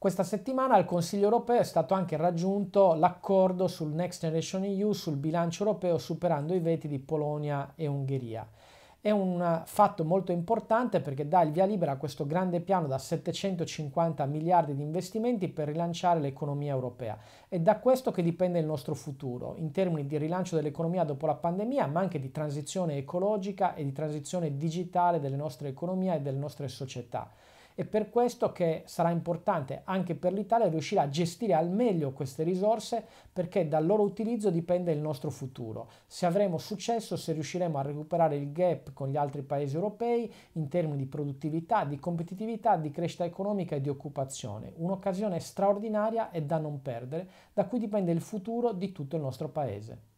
Questa settimana al Consiglio europeo è stato anche raggiunto l'accordo sul Next Generation EU sul bilancio europeo superando i veti di Polonia e Ungheria. È un eh, fatto molto importante perché dà il via libera a questo grande piano da 750 miliardi di investimenti per rilanciare l'economia europea. È da questo che dipende il nostro futuro in termini di rilancio dell'economia dopo la pandemia, ma anche di transizione ecologica e di transizione digitale delle nostre economie e delle nostre società. È per questo che sarà importante anche per l'Italia riuscire a gestire al meglio queste risorse perché dal loro utilizzo dipende il nostro futuro. Se avremo successo, se riusciremo a recuperare il gap con gli altri paesi europei in termini di produttività, di competitività, di crescita economica e di occupazione. Un'occasione straordinaria e da non perdere, da cui dipende il futuro di tutto il nostro paese.